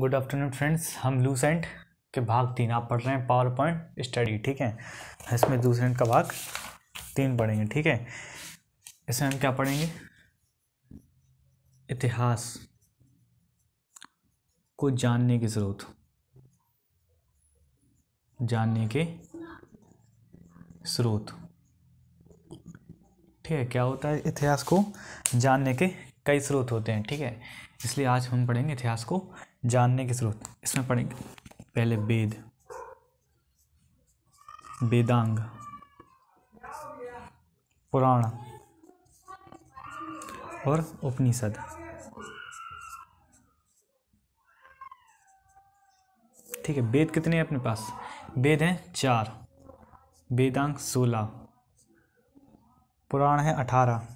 good afternoon friends हम Lucent के भाग तीन आप पढ़ रहे हैं पावर पॉइंट स्टडी ठीक है इसमें लूसेंट का भाग तीन पढ़ेंगे ठीक है इसमें हम क्या पढ़ेंगे इतिहास को जानने की ज़रूरत जानने के स्रोत ठीक है क्या होता है इतिहास को जानने के कई स्रोत होते हैं ठीक है इसलिए आज हम पढ़ेंगे इतिहास को जानने के स्रोत इसमें पढ़ेंगे पहले वेद वेदांग पुराण और उपनिषद ठीक है वेद कितने हैं अपने पास वेद हैं चार वेदांग सोलह पुराण है अठारह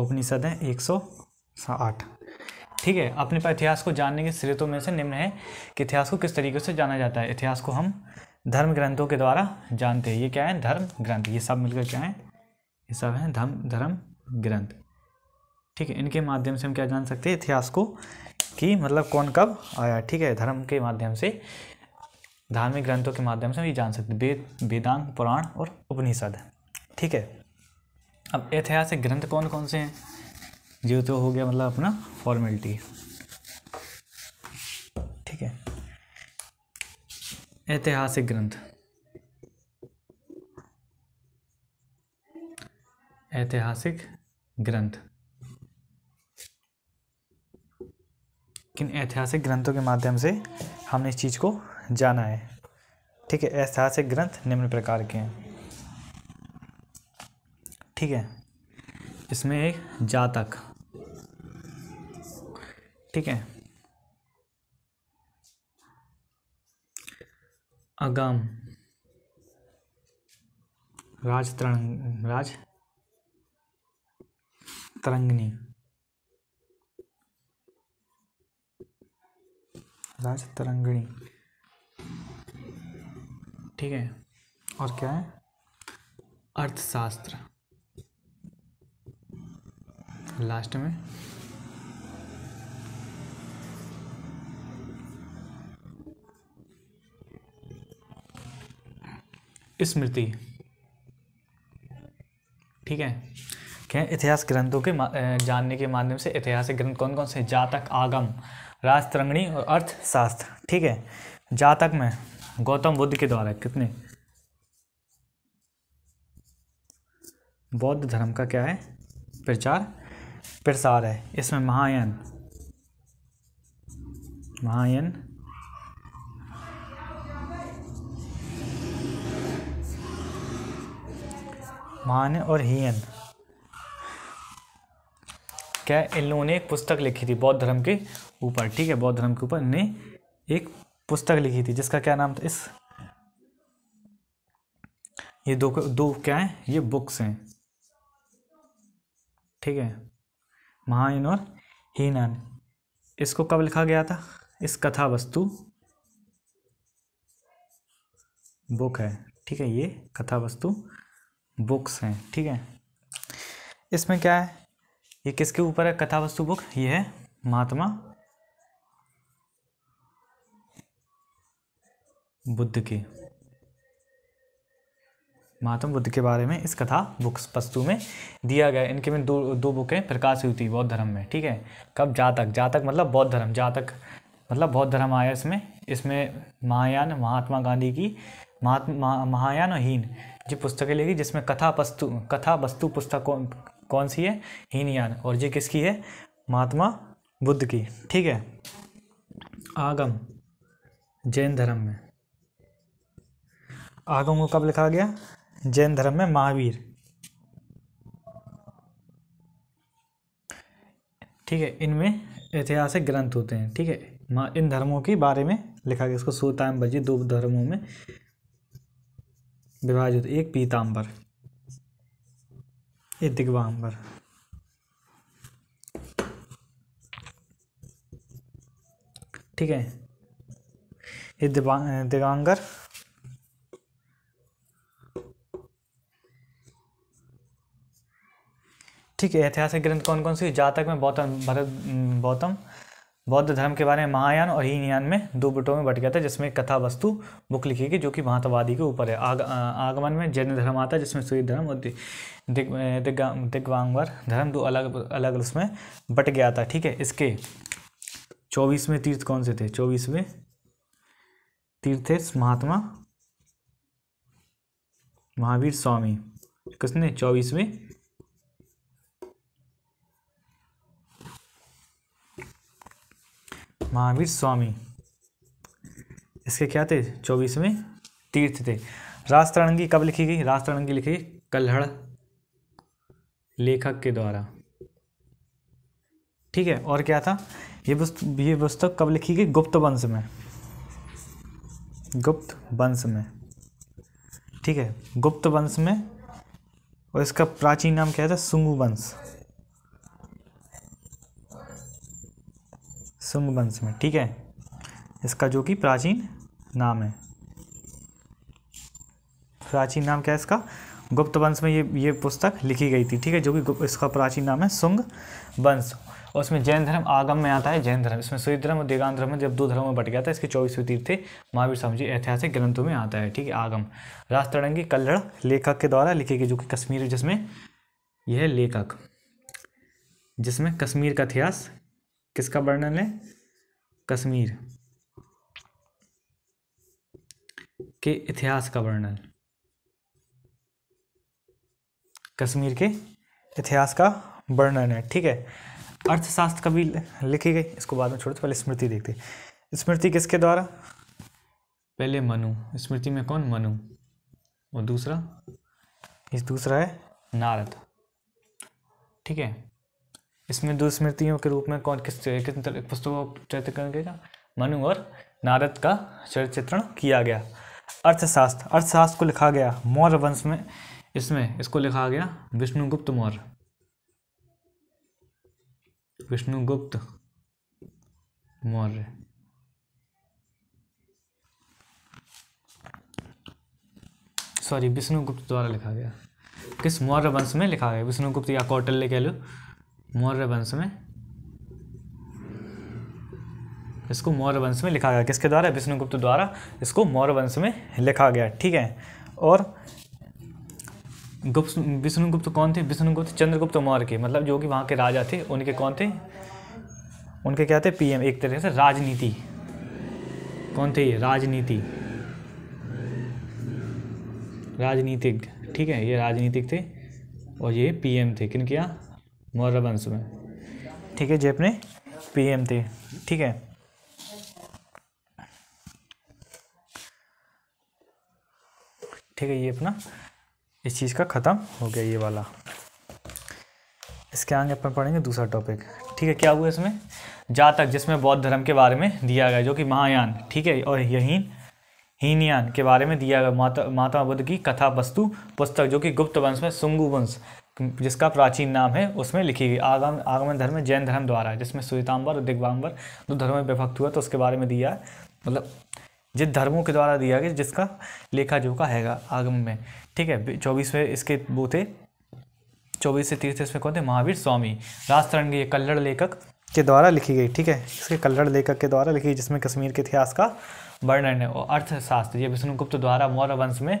उपनिषद हैं एक सौ आठ ठीक है अपने पर इतिहास को जानने के स्रोतों में से निम्न है कि इतिहास को किस तरीके से जाना जाता है इतिहास को हम धर्म ग्रंथों के द्वारा जानते हैं ये क्या है धर्म ग्रंथ ये सब मिलकर क्या है ये सब हैं धर्म धर्म ग्रंथ ठीक है इनके माध्यम से हम क्या जान सकते हैं इतिहास को कि मतलब कौन कब आया ठीक है धर्म के माध्यम से धार्मिक ग्रंथों के माध्यम से हम ये जान सकते हैं वेद वेदांग पुराण और उपनिषद ठीक है अब ऐतिहासिक ग्रंथ कौन कौन से हैं ये तो हो गया मतलब अपना फॉर्मेलिटी ठीक है ऐतिहासिक ग्रंथ ऐतिहासिक ग्रंथ किन ऐतिहासिक ग्रंथों के माध्यम से हमने इस चीज़ को जाना है ठीक है ऐतिहासिक ग्रंथ निम्न प्रकार के हैं ठीक है इसमें एक जातक ठीक है अगम राज तरंग राज तरंगनी राज तरंगणी ठीक है और क्या है अर्थशास्त्र लास्ट में स्मृति ठीक है क्या इतिहास ग्रंथों के जानने के माध्यम से ऐतिहासिक ग्रंथ कौन कौन से जातक आगम राजतरंगणी और अर्थशास्त्र ठीक है जातक में गौतम बुद्ध के द्वारा कितने बौद्ध धर्म का क्या है प्रचार प्रसार है इसमें महायान महायान मान और हीन क्या इन लोगों ने एक पुस्तक लिखी थी बौद्ध धर्म के ऊपर ठीक है बौद्ध धर्म के ऊपर ने एक पुस्तक लिखी थी जिसका क्या नाम था इस ये दो दो क्या है ये बुक्स हैं ठीक है महायन और हीनान इसको कब लिखा गया था इस कथा वस्तु बुक है ठीक है ये कथा वस्तु बुक्स हैं ठीक है इसमें क्या है ये किसके ऊपर है कथा वस्तु बुक ये है महात्मा बुद्ध के महात्मा बुद्ध के बारे में इस कथा बुक्स वस्तु में दिया गया इनके में दो दो बुक हैं प्रकाश युति बौद्ध धर्म में ठीक है कब जातक जातक मतलब बौद्ध धर्म जातक मतलब बौद्ध धर्म आया इसमें इसमें महायान महात्मा गांधी की महात्मा महायान और हीन जो पुस्तकें लेगी जिसमें कथा वस्तु कथा वस्तु पुस्तक कौन कौन सी है हीनयान और ये किसकी है महात्मा बुद्ध की ठीक है आगम जैन धर्म में आगम को कब लिखा गया जैन धर्म में महावीर ठीक है इनमें ऐतिहासिक ग्रंथ होते हैं ठीक है इन धर्मों के बारे में लिखा गया इसको सूताम बजी दो धर्मों में विभाजित एक पीताम्बर एक दिग्वांबर ठीक है ये दिगांगर ठीक है ऐतिहासिक ग्रंथ कौन कौन से जातक में गौतम भरत गौतम बौद्ध धर्म के बारे में महायान और हीनयान में दो बुटों में बट गया था जिसमें कथा वस्तु बुक लिखी गई जो कि महात्वादी के ऊपर है आग, आगमन में जैन धर्म आता है जिसमें सूर्य धर्म और दिग्वांगवर धर्म दो अलग अलग उसमें बट गया था ठीक है इसके चौबीसवें तीर्थ कौन से थे चौबीसवें तीर्थ थे महात्मा महावीर स्वामी किसने चौबीसवें महावीर स्वामी इसके क्या थे चौबीसवें तीर्थ थे तरंगी कब लिखी गई तरंगी लिखी गई कल्हड़ लेखक के द्वारा ठीक है और क्या था ये पुस्तक ये पुस्तक कब लिखी गई गुप्त वंश में गुप्त वंश में ठीक है गुप्त वंश में और इसका प्राचीन नाम क्या था सुंगु वंश शुंग वंश में ठीक है इसका जो कि प्राचीन नाम है प्राचीन नाम क्या है इसका गुप्त वंश में ये ये पुस्तक लिखी गई थी ठीक है जो कि इसका प्राचीन नाम है सुंग वंश और उसमें जैन धर्म आगम में आता है जैन धर्म इसमें सूर्य धर्म और दिगान धर्म जब दो धर्मों में बट गया था इसके चौबीसवें तीर्थ महावीर स्वामी जी ऐतिहासिक ग्रंथों में आता है ठीक है आगम राष्ट्रंगी कल्लड़ लेखक के द्वारा लिखी गई जो कि कश्मीर जिसमें यह लेखक जिसमें कश्मीर का इतिहास किसका वर्णन है कश्मीर के इतिहास का वर्णन कश्मीर के इतिहास का वर्णन है ठीक है अर्थशास्त्र कभी लिखी गई इसको बाद में छोड़ते तो पहले स्मृति देखते स्मृति किसके द्वारा पहले मनु स्मृति में कौन मनु और दूसरा इस दूसरा है नारद ठीक है इसमें दो स्मृतियों के रूप में कौन किस कितने पुस्तकों का चरित्र किया मनु और नारद का चरित्रण किया गया अर्थशास्त्र अर्थशास्त्र को लिखा गया मौर्य वंश में इसमें इसको लिखा गया विष्णुगुप्त मौर्य विष्णुगुप्त मौर्य सॉरी विष्णुगुप्त द्वारा लिखा गया किस मौर्य वंश में लिखा गया विष्णुगुप्त या कौटल्य कह लो मौर्य वंश में इसको मौर्य वंश में लिखा गया किसके द्वारा विष्णुगुप्त द्वारा इसको मौर्य वंश में लिखा गया ठीक है और गुप्त विष्णुगुप्त कौन थे विष्णुगुप्त चंद्रगुप्त मौर्य के मतलब जो कि वहाँ के राजा थे उनके कौन थे उनके क्या थे पीएम एक तरह से राजनीति कौन थे ये राजनीति राजनीतिक ठीक है ये राजनीतिक थे और ये पीएम थे किन क्या मुहर्रम अंश में ठीक है जे अपने पी एम थे ठीक है ठीक है ये अपना इस चीज़ का ख़त्म हो गया ये वाला इसके आगे अपन पढ़ेंगे दूसरा टॉपिक ठीक है क्या हुआ इसमें जातक जिसमें बौद्ध धर्म के बारे में दिया गया जो कि महायान ठीक है और यहीन हीनयान के बारे में दिया गया माता माता बुद्ध की कथा वस्तु पुस्तक जो कि गुप्त वंश में सुंगु वंश जिसका प्राचीन नाम है उसमें लिखी गई आगम आगमन धर्म जैन धर्म द्वारा जिसमें सुताम्बर और दिग्वाम्बर दो धर्मों में विभक्त हुआ तो उसके बारे में दिया है मतलब जिस धर्मों के द्वारा दिया गया जिसका लेखा जोखा हैगा आगम में ठीक है चौबीसवें इसके वो थे चौबीस से तीर्थ इसमें कौन थे महावीर स्वामी राजतरंगी कल्लड़ लेखक के द्वारा लिखी गई ठीक है इसके कल्लड़ लेखक के द्वारा लिखी जिसमें कश्मीर के इतिहास का वर्णन है अर्थशास्त्र ये विष्णुगुप्त द्वारा मौर्य वंश में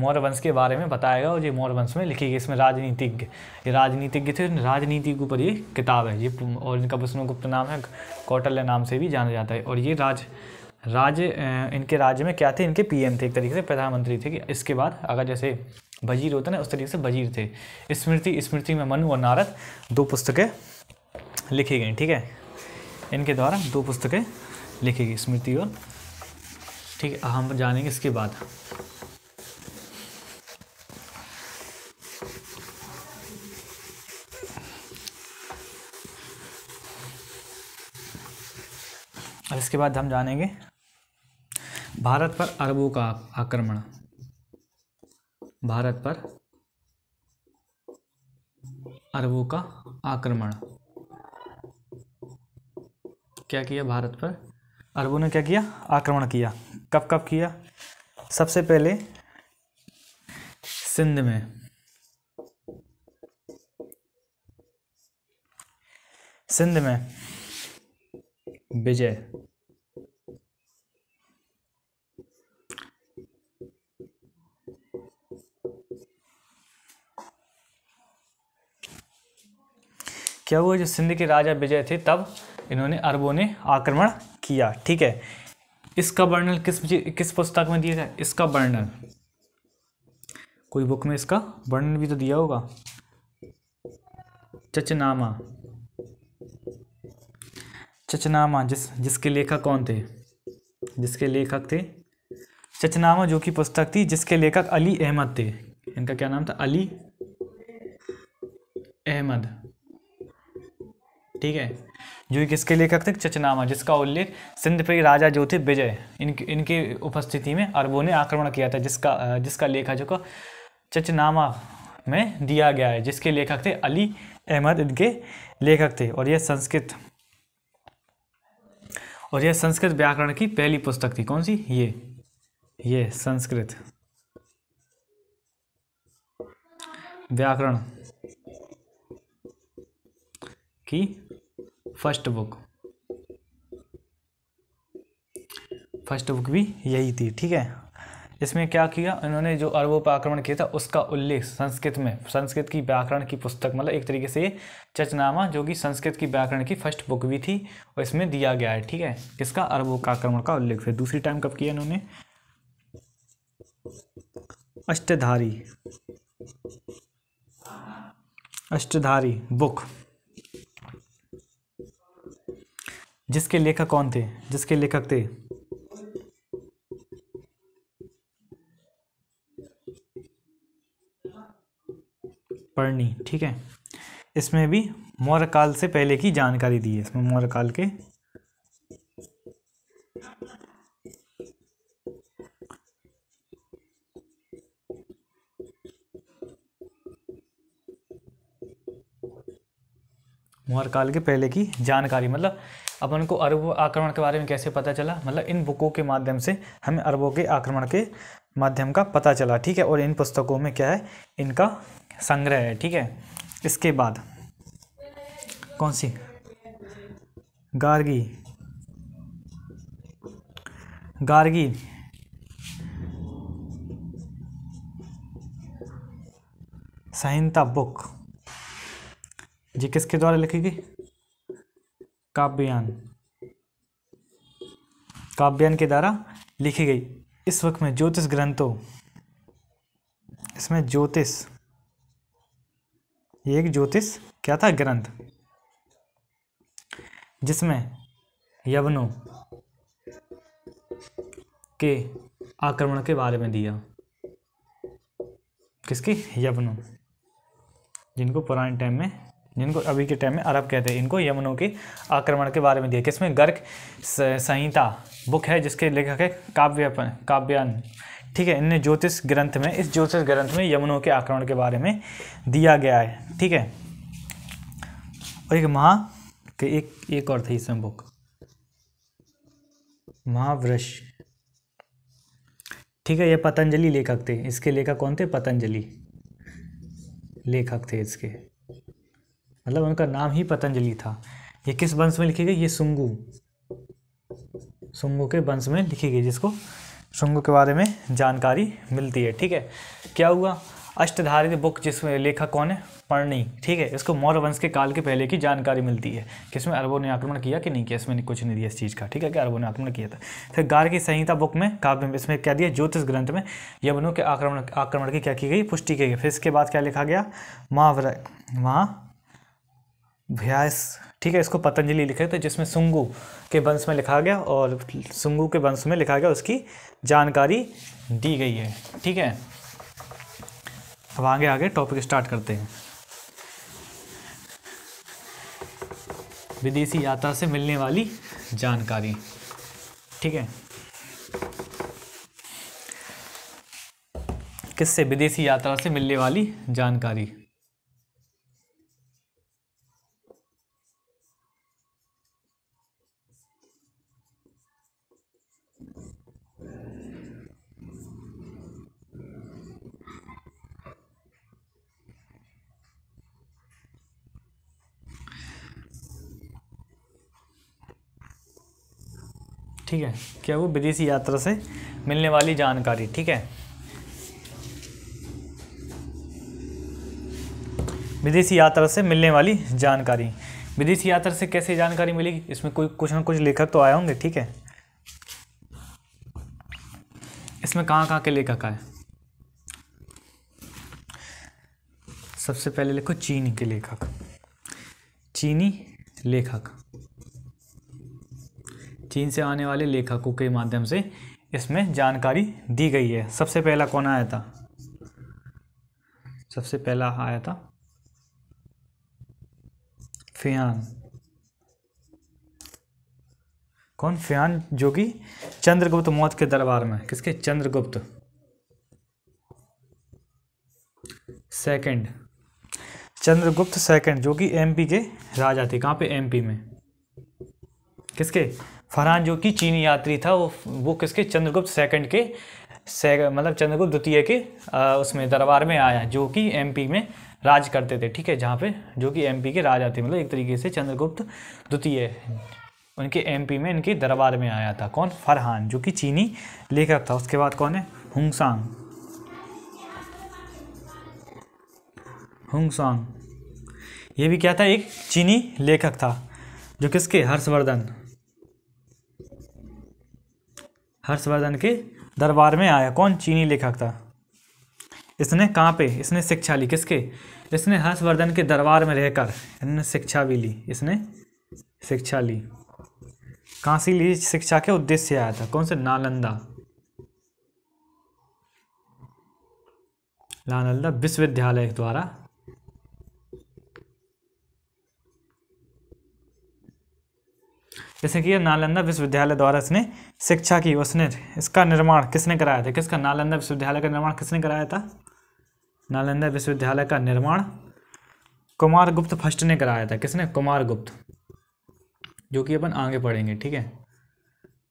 मौर्य वंश के बारे में बताया गया और ये मौर्य वंश में लिखी गई इसमें राजनीतिज्ञ ये राजनीतिज्ञ थे राजनीति के ऊपर ये किताब है ये और इनका विष्णुगुप्त नाम है कौटल्य नाम से भी जाना जाता है और ये राज राज्य इनके राज्य में क्या थे इनके पीएम थे एक तरीके से प्रधानमंत्री थे कि इसके बाद अगर जैसे वजीर होता ना उस तरीके से वजीर थे स्मृति स्मृति में मनु और नारद दो पुस्तकें लिखी गई ठीक है इनके द्वारा दो पुस्तकें लिखी गई स्मृति और ठीक है हम जानेंगे इसके बाद और इसके बाद हम जानेंगे भारत पर अरबों का आक्रमण भारत पर अरबों का आक्रमण क्या किया भारत पर अरबों ने क्या किया आक्रमण किया कब कब किया सबसे पहले सिंध में सिंध में विजय क्या हुआ जो सिंध के राजा विजय थे तब इन्होंने अरबों ने आक्रमण किया ठीक है इसका वर्णन किस किस पुस्तक में दिया गया इसका वर्णन कोई बुक में इसका वर्णन भी तो दिया होगा चचनामा चचनामा जिस जिसके लेखक कौन थे जिसके लेखक थे चचनामा जो कि पुस्तक थी जिसके लेखक अली अहमद थे इनका क्या नाम था अली अहमद ठीक है जो किसके लिए करते चचनामा जिसका उल्लेख सिंध पे राजा जो थे विजय इनके इनकी उपस्थिति में अरबों ने आक्रमण किया था जिसका जिसका लेखा जो चचनामा में दिया गया है जिसके लेखक थे अली अहमद इनके लेखक थे और यह संस्कृत और यह संस्कृत व्याकरण की पहली पुस्तक थी कौन सी ये ये संस्कृत व्याकरण की फर्स्ट बुक फर्स्ट बुक भी यही थी ठीक है इसमें क्या किया इन्होंने जो अरबों पर आक्रमण किया था उसका उल्लेख संस्कृत में संस्कृत की व्याकरण की पुस्तक मतलब एक तरीके से चचनामा जो कि संस्कृत की व्याकरण की फर्स्ट बुक भी थी और इसमें दिया गया है ठीक है किसका अरबों का आक्रमण का उल्लेख है दूसरी टाइम कब किया इन्होंने अष्टधारी अष्टधारी बुक जिसके लेखक कौन थे जिसके लेखक थे पढ़नी ठीक है इसमें भी मौर्य काल से पहले की जानकारी दी है इसमें मौर्य काल के मौर्य काल के पहले की जानकारी मतलब अपन को अरब आक्रमण के बारे में कैसे पता चला मतलब इन बुकों के माध्यम से हमें अरबों के आक्रमण के माध्यम का पता चला ठीक है और इन पुस्तकों में क्या है इनका संग्रह है ठीक है इसके बाद कौन सी गार्गी गार्गी संहिता बुक जी किसके द्वारा लिखी गई काव्यान काव्यान के द्वारा लिखी गई इस वक्त में ज्योतिष ग्रंथों इसमें ज्योतिष ये एक ज्योतिष क्या था ग्रंथ जिसमें यवनों के आक्रमण के बारे में दिया किसकी यवनों जिनको पुराने टाइम में जिनको अभी के टाइम में अरब कहते हैं इनको यमनों के आक्रमण के बारे में दिया किसमें गर्ग संहिता बुक है जिसके लेखक है काव्यपन काव्यान ठीक है इनने ज्योतिष ग्रंथ में इस ज्योतिष ग्रंथ में यमुनों के आक्रमण के बारे में दिया गया है ठीक है और एक महा के एक एक और थी इसमें बुक महावृष ठीक है ये पतंजलि लेखक थे इसके लेखक कौन थे पतंजलि लेखक थे इसके मतलब उनका नाम ही पतंजलि था ये किस वंश में लिखी गई ये सुंगू सुंगू के वंश में लिखी गई जिसको सुंगू के बारे में जानकारी मिलती है ठीक है क्या हुआ अष्टधारित बुक जिसमें लेखक कौन है पढ़नी ठीक है इसको मौर्य वंश के काल के पहले की जानकारी मिलती है कि इसमें अरबों ने आक्रमण किया कि नहीं किया इसमें कुछ नहीं दिया इस चीज़ का ठीक है कि अरबों ने आक्रमण किया था फिर गार की संहिता बुक में काव्य में इसमें क्या दिया ज्योतिष ग्रंथ में यमुनों के आक्रमण आक्रमण की क्या की गई पुष्टि की गई फिर इसके बाद क्या लिखा गया महाव्रत महा व्यास ठीक है इसको पतंजलि लिखे थे तो जिसमें सुंगू के वंश में लिखा गया और सुंगू के वंश में लिखा गया उसकी जानकारी दी गई है ठीक है अब आगे आगे टॉपिक स्टार्ट करते हैं विदेशी यात्रा से मिलने वाली जानकारी ठीक है किससे विदेशी यात्रा से मिलने वाली जानकारी है क्या वो विदेशी यात्रा से मिलने वाली जानकारी ठीक है विदेशी यात्रा से मिलने वाली जानकारी विदेशी यात्रा से कैसे जानकारी मिलेगी इसमें कोई कुछ ना कुछ लेखक तो आए होंगे ठीक है इसमें कहाँ कहाँ के लेखक आए सबसे पहले लिखो चीनी के लेखक चीनी लेखक चीन से आने वाले लेखकों के माध्यम से इसमें जानकारी दी गई है सबसे पहला कौन आया था सबसे पहला आया था फियान कौन फियान जो कि चंद्रगुप्त मौत के दरबार में किसके चंद्रगुप्त सेकंड चंद्रगुप्त सेकंड जो कि एमपी के राजा थे कहां पे एमपी में किसके फरहान जो कि चीनी यात्री था वो वो किसके चंद्रगुप्त सेकंड के से, मतलब चंद्रगुप्त द्वितीय के आ, उसमें दरबार में आया जो कि एमपी में राज करते थे ठीक है जहाँ पे जो कि एमपी के राजा थे मतलब एक तरीके से चंद्रगुप्त द्वितीय उनके एमपी में इनके दरबार में आया था कौन फरहान जो कि चीनी लेखक था उसके बाद कौन है हुंगसांग हुंगसांग ये भी क्या था एक चीनी लेखक था जो किसके हर्षवर्धन हर्षवर्धन के दरबार में आया कौन चीनी लेखक था इसने कहाँ पे इसने शिक्षा ली किसके इसने हर्षवर्धन के दरबार में रहकर इसने शिक्षा भी ली इसने शिक्षा ली कहाँ से ली शिक्षा के उद्देश्य से आया था कौन से नालंदा नालंदा विश्वविद्यालय द्वारा जैसे कि नालंदा विश्वविद्यालय द्वारा इसने शिक्षा की उसने इसका निर्माण किसने कराया था किसका नालंदा विश्वविद्यालय का निर्माण किसने कराया था नालंदा विश्वविद्यालय का निर्माण कुमार गुप्त फर्स्ट ने कराया था किसने कुमार गुप्त जो कि अपन आगे पढ़ेंगे ठीक है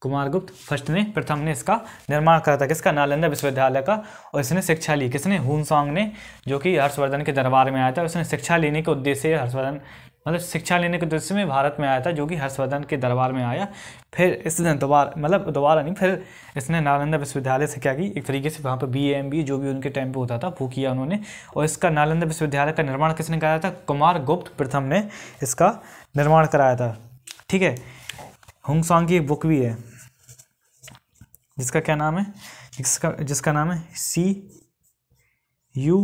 कुमार गुप्त फर्स्ट ने प्रथम ने इसका निर्माण करा था किसका नालंदा विश्वविद्यालय का और इसने शिक्षा ली किसने हुनसांग ने जो कि हर्षवर्धन के दरबार में आया था उसने शिक्षा लेने के उद्देश्य हर्षवर्धन मतलब शिक्षा लेने के उद्देश्य में भारत में आया था जो कि हर्षवर्धन के दरबार में आया फिर इसने दोबारा मतलब दोबारा नहीं फिर इसने नालंदा विश्वविद्यालय से क्या की एक तरीके से वहाँ पर बी एम बी जो भी उनके टाइम पे होता था वो किया उन्होंने और इसका नालंदा विश्वविद्यालय का निर्माण किसने कराया था कुमार गुप्त प्रथम ने इसका निर्माण कराया था ठीक है हुंगसांग की एक बुक भी है जिसका क्या नाम है जिसका जिसका नाम है सी यू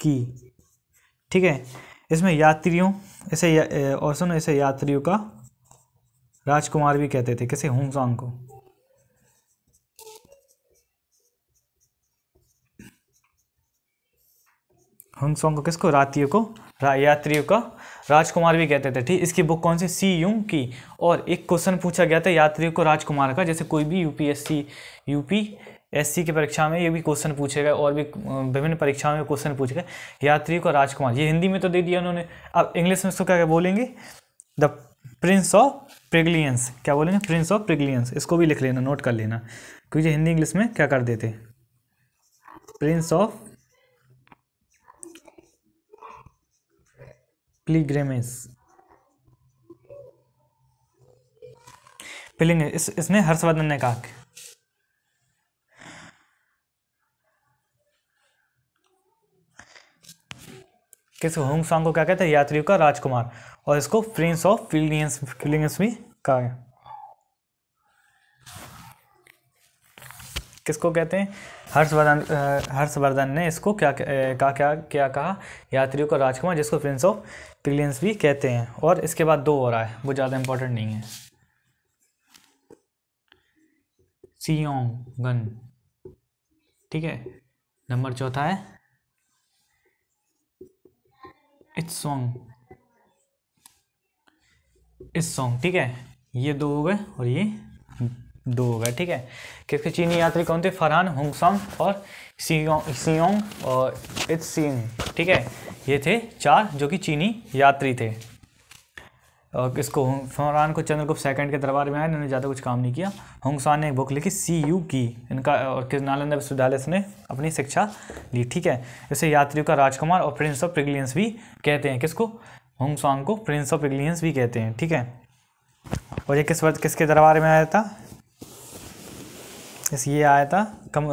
की ठीक है इसमें यात्रियों इसे या, और सुनो इसे यात्रियों का राजकुमार भी कहते थे किसे होमसांग को हुंगसोंग को किसको रातियों को रा, यात्रियों का राजकुमार भी कहते थे ठीक इसकी बुक कौन सी सी यूंग की और एक क्वेश्चन पूछा गया था यात्रियों को राजकुमार का जैसे कोई भी यूपीएससी यूपी एससी की परीक्षा में ये भी क्वेश्चन पूछेगा और भी विभिन्न परीक्षाओं में क्वेश्चन पूछेगा यात्री को राजकुमार ये हिंदी में तो दे दिया उन्होंने अब इंग्लिश में इसको क्या क्या बोलेंगे द प्रिंस ऑफ प्रिग्लियंस क्या बोलेंगे प्रिंस ऑफ प्रिग्लियंस इसको भी लिख लेना नोट कर लेना क्योंकि हिंदी इंग्लिश में क्या कर देते प्रिंस ऑफ प्लीग्रेमेस पिलिंग इस इसने हर्षवर्धन ने कहा किस सॉन्ग को क्या कहते हैं यात्रियों का राजकुमार और इसको प्रिंस ऑफ फिलियंस फिलियंस भी कहा गया किसको कहते हैं हर्षवर्धन हर्षवर्धन ने इसको क्या कहा क्या क्या कहा यात्रियों का राजकुमार जिसको प्रिंस ऑफ पिलियंस भी कहते हैं और इसके बाद दो हो रहा है वो ज़्यादा इंपॉर्टेंट नहीं है गन ठीक है नंबर चौथा है इट्स सॉन्ग इट्स सॉन्ग ठीक है ये दो हो गए और ये दो हो गए ठीक है किसके चीनी यात्री कौन थे फरहान होंगसोंग और सियोंग और इट्स सिंग ठीक है ये थे चार जो कि चीनी यात्री थे और किसको फमरान को चंद्रगुप्त सेकंड के दरबार में आए इन्होंने ज़्यादा कुछ काम नहीं किया होंगसान ने एक बुक लिखी सी यू की इनका और नालंदा विश्वविद्यालय से अपनी शिक्षा ली ठीक है इसे यात्रियों का राजकुमार और प्रिंस ऑफ प्रिगलियंस भी कहते हैं किसको होंगसान को प्रिंस ऑफ प्रिग्लियंस भी कहते हैं ठीक है और ये किस वक्त किसके दरबार में आया था इस ये आया था कम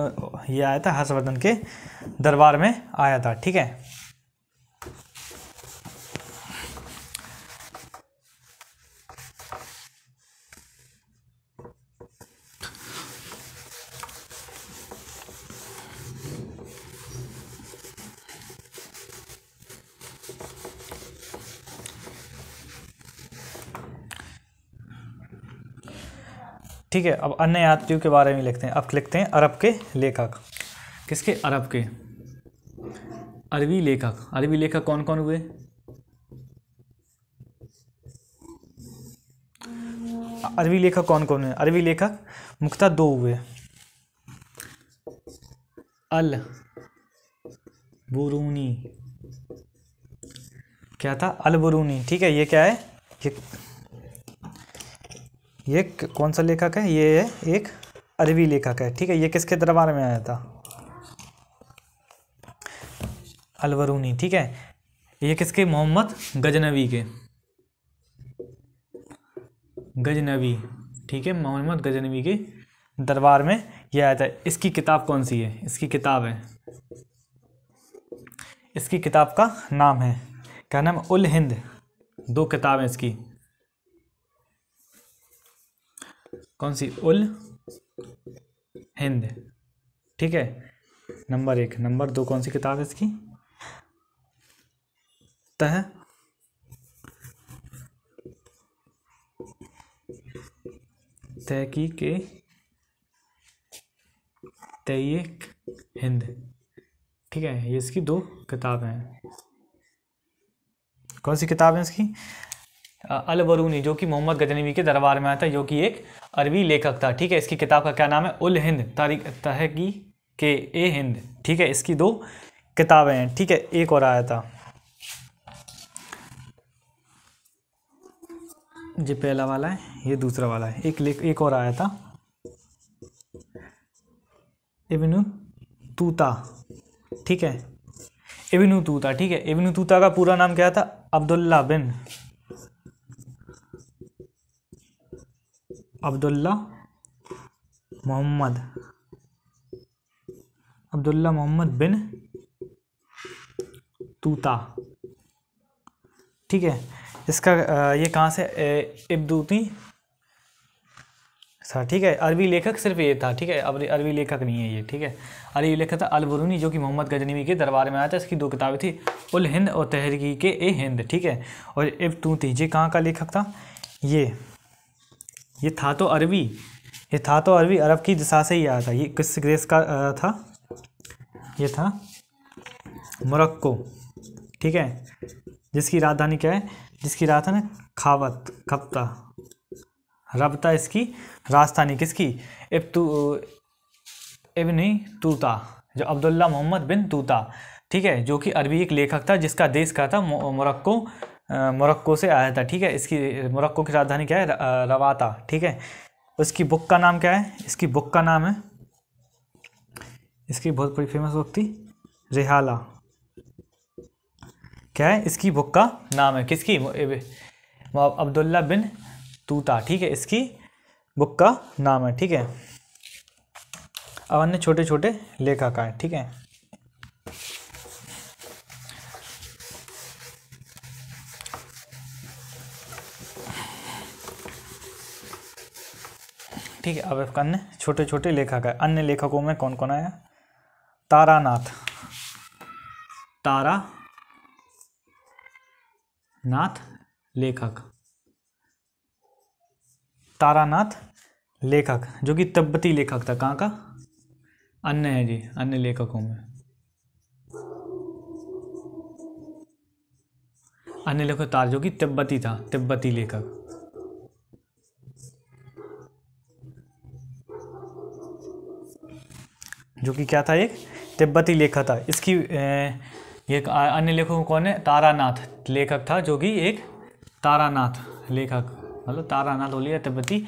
ये आया था हर्षवर्धन के दरबार में आया था ठीक है ठीक है अब अन्य यात्रियों के बारे में लिखते हैं अब लिखते हैं अरब के लेखक किसके अरब के अरबी लेखक अरबी लेखक कौन कौन हुए अरबी लेखक कौन कौन हुए अरबी लेखक मुख्ता दो हुए अल बुरूनी क्या था अल बुरूनी ठीक है ये क्या है ये ये कौन सा लेखक है ये है एक अरबी लेखक है ठीक है ये किसके दरबार में आया था अलवरूनी ठीक है ये किसके मोहम्मद गजनवी के गजनवी ठीक है मोहम्मद गजनवी के दरबार में यह आया था इसकी किताब कौन सी है इसकी किताब है इसकी किताब का नाम है क्या नाम उल हिंद दो किताब इसकी कौन सी उल हिंद ठीक है नंबर एक नंबर दो कौन सी किताब है इसकी तह तहकी के तय हिंद ठीक है ये इसकी दो किताब हैं कौन सी किताब है इसकी अल जो कि मोहम्मद गजनवी के दरबार में आया था जो कि एक अरबी लेखक था ठीक है इसकी किताब का क्या नाम है उल हिंद तारीख तहकी के ए हिंद ठीक है इसकी दो किताबें हैं ठीक है एक और आया था ये पहला वाला है ये दूसरा वाला है एक लेख एक और आया था इबन तूता ठीक है इबन तूता ठीक है इबन तूता का पूरा नाम क्या था अब्दुल्ला बिन अब्दुल्ला मोहम्मद अब्दुल्ला मोहम्मद बिन तूता ठीक है इसका ये कहाँ से इब्दूती सर ठीक है अरबी लेखक सिर्फ ये था ठीक है अब अरबी लेखक नहीं है ये ठीक है अरबी लेखक था अलबरूनी जो कि मोहम्मद गजनवी के दरबार में आया था इसकी दो किताबें थी उल हिंद और तहरीकी के ए हिंद ठीक है और तूती ये कहाँ का लेखक था ये ये था तो अरबी ये था तो अरबी अरब की दिशा से ही आया था ये किस देश का था ये था मोरक्को ठीक है जिसकी राजधानी क्या है जिसकी राजधानी खावत खपता रबता इसकी राजधानी किसकी इब्तू इबनी तूता जो अब्दुल्ला मोहम्मद बिन तूता ठीक है जो कि अरबी एक लेखक था जिसका देश का था मोरक्को मोरक्को से आया था ठीक है इसकी मोरक्को की राजधानी क्या है रवाता ठीक है उसकी बुक का नाम क्या है इसकी बुक का नाम है इसकी बहुत बड़ी फेमस बुक थी रिहाला क्या है इसकी बुक का नाम है किसकी अब्दुल्ला बिन तूता ठीक है इसकी बुक का नाम है ठीक है अब अन्य छोटे छोटे लेखक आए ठीक है ठीक है अब एक अन्य छोटे छोटे लेखक है अन्य लेखकों में कौन कौन आया तारानाथ तारा नाथ लेखक तारानाथ लेखक जो कि तिब्बती लेखक था कहाँ का अन्य है जी अन्य लेखकों में अन्य लेखक तार जो कि तिब्बती था तिब्बती लेखक जो कि क्या था एक तिब्बती लेखक था इसकी एक अन्य लेखक कौन है तारानाथ लेखक था जो कि एक तारानाथ लेखक मतलब तारानाथ बोलिए तिब्बती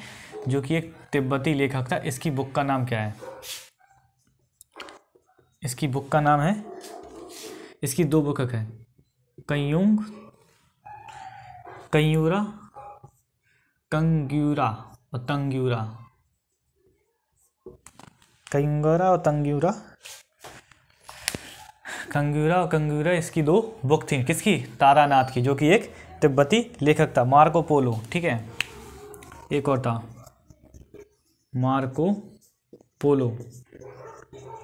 जो कि एक तिब्बती लेखक था इसकी बुक का नाम क्या है इसकी बुक का नाम है इसकी दो बुक है कयूंग कयूरा कंग्यूरा और तंग्यूरा कंगूरा और तंगूरा कंगूरा और कंगूरा इसकी दो बुक थी किसकी तारानाथ की जो कि एक तिब्बती लेखक था मार्को पोलो ठीक है एक और था मार्को पोलो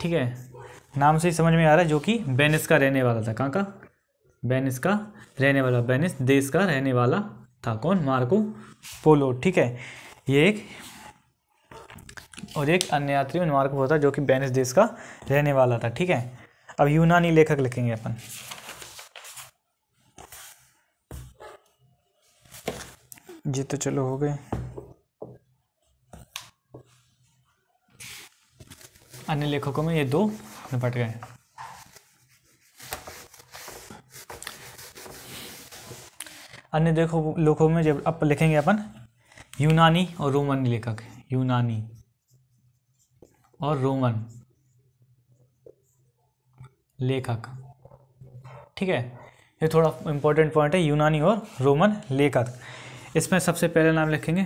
ठीक है नाम से ही समझ में आ रहा है जो कि बेनिस का रहने वाला था कहाँ का बेनिस का रहने वाला बेनिस देश का रहने वाला था कौन मार्को पोलो ठीक है ये एक और एक अन्य यात्री उन्मार्क हुआ था जो कि बेनिस देश का रहने वाला था ठीक है अब यूनानी लेखक लिखेंगे अपन जी तो चलो हो गए अन्य लेखकों में ये दो निपट गए अन्य देखो लोगों में जब अब लिखेंगे अपन यूनानी और रोमन लेखक यूनानी और रोमन लेखक ठीक है ये थोड़ा इम्पोर्टेंट पॉइंट है यूनानी और रोमन लेखक इसमें सबसे पहले नाम लिखेंगे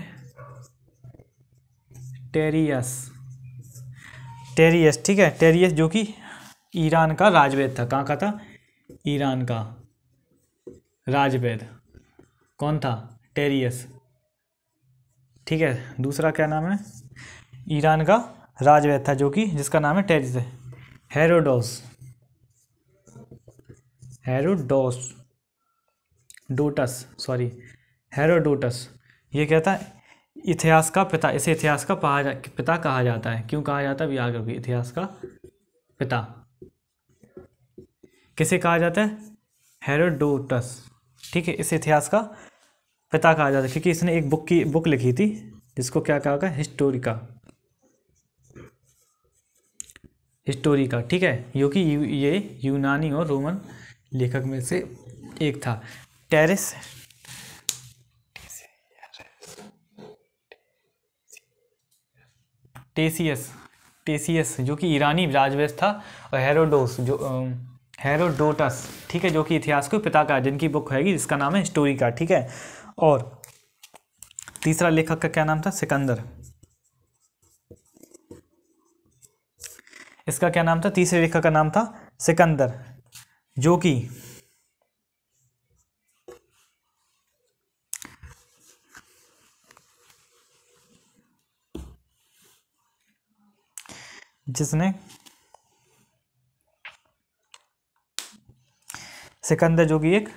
टेरियस टेरियस ठीक है टेरियस जो कि ईरान का राजवेद था कहाँ का था ईरान का राजवेद कौन था टेरियस ठीक है दूसरा क्या नाम है ईरान का राजवैद था जो कि जिसका नाम है टेरिस है हेरोडोस हेरोडोस डोटस सॉरी हेरोडोटस ये कहता है इतिहास का पिता इसे इतिहास का पहा जा, पिता कहा जाता है क्यों कहा जाता है भी आगे इतिहास का पिता किसे कहा जाता है हेरोडोटस ठीक है इस इतिहास का पिता कहा जाता है क्योंकि इसने एक बुक की बुक लिखी थी जिसको क्या कहा गया हिस्टोरिका हिस्टोरी का ठीक है जो कि ये यूनानी और रोमन लेखक में से एक था टेरिस टेसियस टेसियस जो कि ईरानी राजवैस था और हेरोडोस जो हेरोडोटस ठीक है जो कि इतिहास के पिता का जिनकी बुक है जिसका नाम है हिस्टोरी का ठीक है और तीसरा लेखक का क्या नाम था सिकंदर इसका क्या नाम था तीसरी रेखा का नाम था सिकंदर जो कि जिसने सिकंदर जो कि एक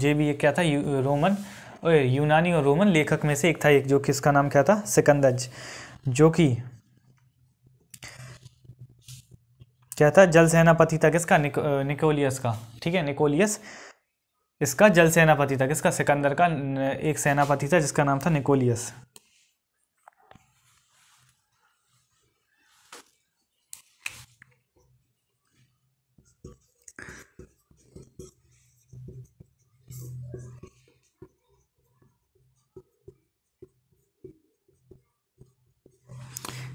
जे भी एक क्या था यू, रोमन यूनानी और रोमन लेखक में से एक था एक जो कि इसका नाम क्या था सिकंदर जो कि क्या था जल सेनापति था किसका निको निकोलियस का ठीक है निकोलियस इसका जल सेनापति था किसका सिकंदर का एक सेनापति था जिसका नाम था निकोलियस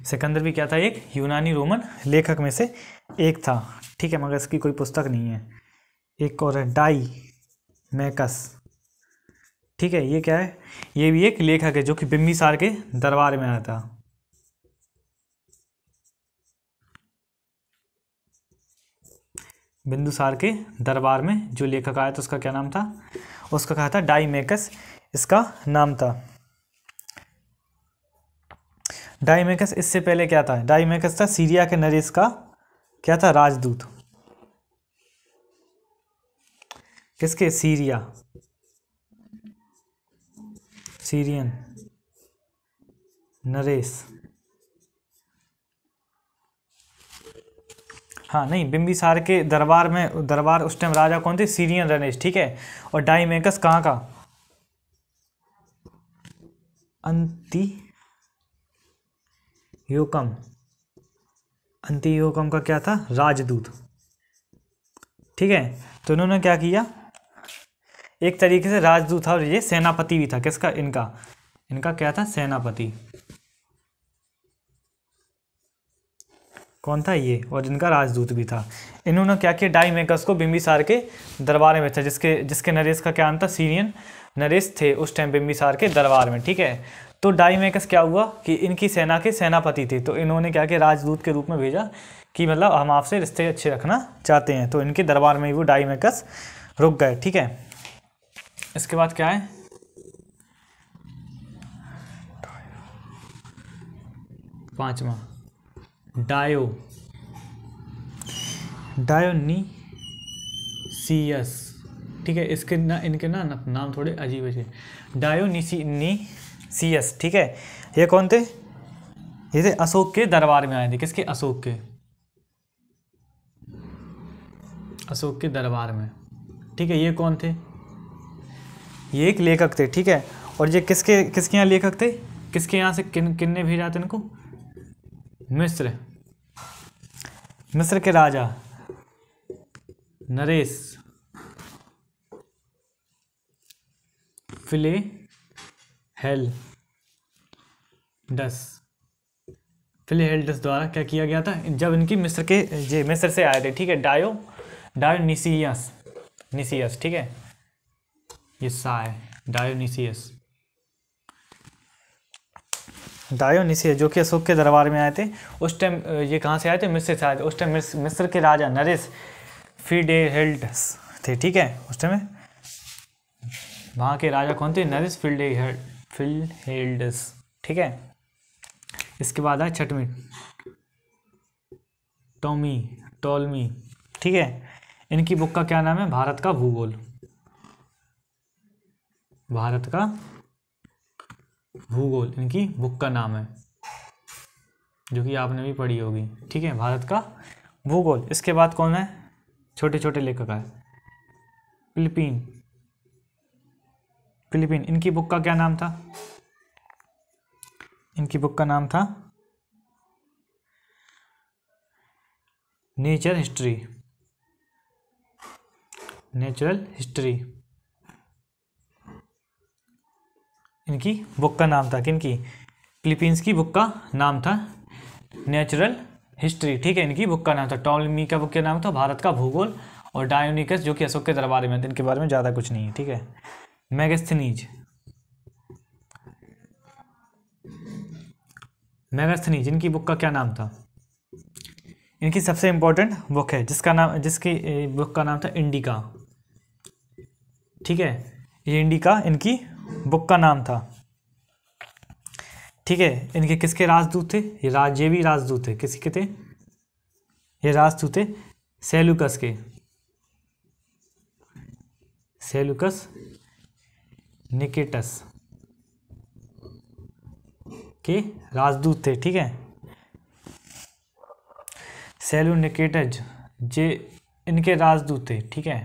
सिकंदर भी क्या था एक यूनानी रोमन लेखक में से एक था ठीक है मगर इसकी कोई पुस्तक नहीं है एक और है डाई मैकस ठीक है ये क्या है ये भी एक लेखक है जो कि बिम्बिसार के दरबार में आया था बिंदुसार के दरबार में जो लेखक आया था उसका क्या नाम था उसका कहा था डाई मेकस इसका नाम था डाई मेकस इससे पहले क्या था डाई मेकस था सीरिया के नरेश का क्या था राजदूत किसके सीरिया सीरियन नरेश हाँ नहीं बिम्बिसार के दरबार में दरबार उस टाइम राजा कौन थे सीरियन रनेश ठीक है और डाइमेकस कहाँ का अंति योकम अंतियोगम का क्या था राजदूत ठीक है तो इन्होंने क्या किया एक तरीके से राजदूत था और ये सेनापति भी था किसका इनका इनका क्या था सेनापति कौन था ये और इनका राजदूत भी था इन्होंने क्या किया डाई मेकर्स को बिम्बिसार के दरबार में था जिसके जिसके नरेश का क्या नाम था सीरियन नरेश थे उस टाइम बिम्बिसार के दरबार में ठीक है तो डाईमेकस क्या हुआ कि इनकी सेना के सेनापति थे तो इन्होंने क्या कि राजदूत के रूप में भेजा कि मतलब हम आपसे रिश्ते अच्छे रखना चाहते हैं तो इनके दरबार में ही वो डाईमेकस रुक गए ठीक है इसके बाद क्या है पांचवा डायो सीएस ठीक है इसके ना इनके ना नाम थोड़े अजीब अजीब डायोनीसी नी सी एस ठीक है ये कौन थे ये थे अशोक के दरबार में आए थे किसके अशोक के अशोक के दरबार में ठीक है ये कौन थे ये एक लेखक थे ठीक है और ये किसके किसके यहाँ लेखक थे किसके यहाँ से किन किन ने भेजा था इनको मिस्र मिस्र के राजा नरेश फिले हेल डस फिलहेल्डस द्वारा क्या किया गया था जब इनकी मिस्र के जे मिस्र से आए थे ठीक है डायो डायोनिसियस निसियस ठीक है ये सा है डायोनिसियस डायोनिसियस जो कि अशोक के दरबार में आए थे उस टाइम ये कहाँ से आए थे मिस्र से आए थे उस टाइम मिस्र के राजा नरेश फीडेहेल्डस थे ठीक है उस टाइम वहाँ के राजा कौन थे नरेश फील्ड फील्ड ठीक है इसके बाद है छठवीं टॉमी टॉलमी ठीक है इनकी बुक का क्या नाम है भारत का भूगोल भारत का भूगोल इनकी बुक का नाम है जो कि आपने भी पढ़ी होगी ठीक है भारत का भूगोल इसके बाद कौन है छोटे छोटे लेखक है फिलिपीन फिलिपीन इनकी बुक का क्या नाम था इनकी बुक का नाम था नेचर हिस्ट्री नेचुरल हिस्ट्री इनकी बुक का नाम था किनकी फिलिपींस की बुक का नाम था नेचुरल हिस्ट्री ठीक है इनकी बुक का नाम था टॉलमी का बुक का नाम था भारत का भूगोल और डायोनिकस जो कि अशोक के दरबार में थे इनके बारे में ज़्यादा कुछ नहीं है ठीक है मैगस्थनीज मेगास्थनी जिनकी बुक का क्या नाम था इनकी सबसे इम्पोर्टेंट बुक है जिसका नाम जिसकी बुक का नाम था इंडिका ठीक है ये इंडिका इनकी बुक का नाम था ठीक है इनके किसके राजदूत थे ये राज ये भी राजदूत थे किसी के थे ये राजदूत थे सेलुकस के सेलुकस निकेटस के राजदूत थे ठीक है सेलू निकेटज जे इनके राजदूत थे ठीक है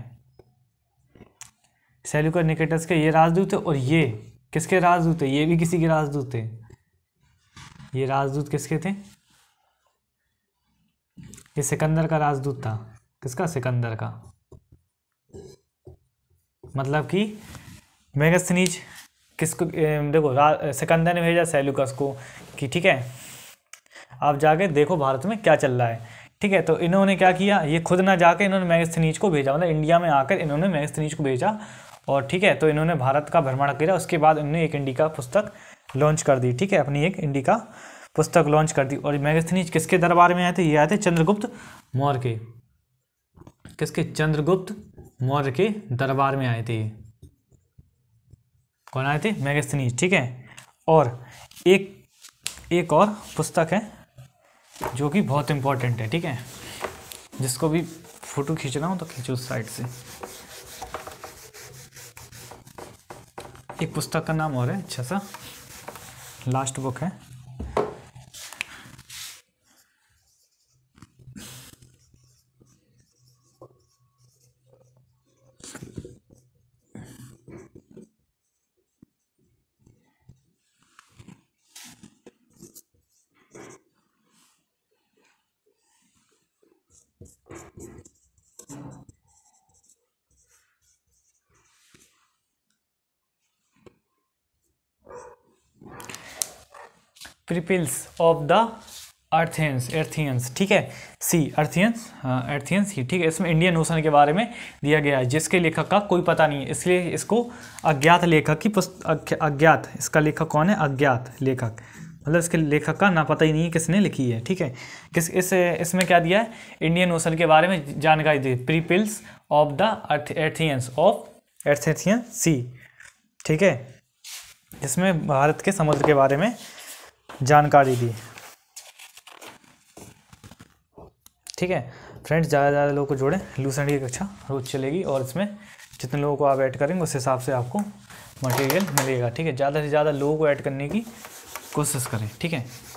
सेलू का निकेटस के ये राजदूत थे और ये किसके राजदूत थे ये भी किसी के राजदूत थे ये राजदूत किसके थे ये सिकंदर का राजदूत था किसका सिकंदर का मतलब कि मेगस्थनीज किसको देखो सिकंदर ने भेजा सेलुकस को कि ठीक है आप जाके देखो भारत में क्या चल रहा है ठीक है तो इन्होंने क्या किया ये खुद ना जाके इन्होंने मैगस्थनीज को भेजा मतलब इंडिया में आकर इन्होंने मैगस्थनीज को भेजा और ठीक है तो इन्होंने भारत का भ्रमण किया उसके बाद इन्होंने एक इंडिका पुस्तक लॉन्च कर दी ठीक है अपनी एक इंडिका पुस्तक लॉन्च कर दी और मैगस्थनीज किसके दरबार में आए थे ये आए थे चंद्रगुप्त मौर्य के किसके चंद्रगुप्त मौर्य के दरबार में आए थे कौन आए थे मैगस्थनीज ठीक है और एक एक और पुस्तक है जो कि बहुत इम्पोर्टेंट है ठीक है जिसको भी फ़ोटो खींच रहा हूँ तो खींचो उस साइड से एक पुस्तक का नाम और है अच्छा सा लास्ट बुक है peoples of the earthians earthians ठीक है सी अर्थियंस अर्थियंस ही ठीक है इसमें इंडियन ओशन के बारे में दिया गया है जिसके लेखक का कोई पता नहीं है इसलिए इसको अज्ञात लेखक की अज्ञात इसका लेखक कौन है अज्ञात लेखक मतलब इसके लेखक का ना पता ही नहीं है किसने लिखी है ठीक है किस इस इसमें क्या दिया है इंडियन ओशन के बारे में जानकारी दी peoples of the earth earthians of earthians C ठीक है इसमें भारत के समुद्र के बारे में जानकारी दी ठीक है फ्रेंड्स ज़्यादा से ज़्यादा लोगों को जोड़ें लूसेंट की कक्षा अच्छा रोज चलेगी और इसमें जितने लोगों को आप ऐड करेंगे उस हिसाब से आपको मटेरियल मिलेगा ठीक है ज़्यादा से ज़्यादा लोगों को ऐड करने की कोशिश करें ठीक है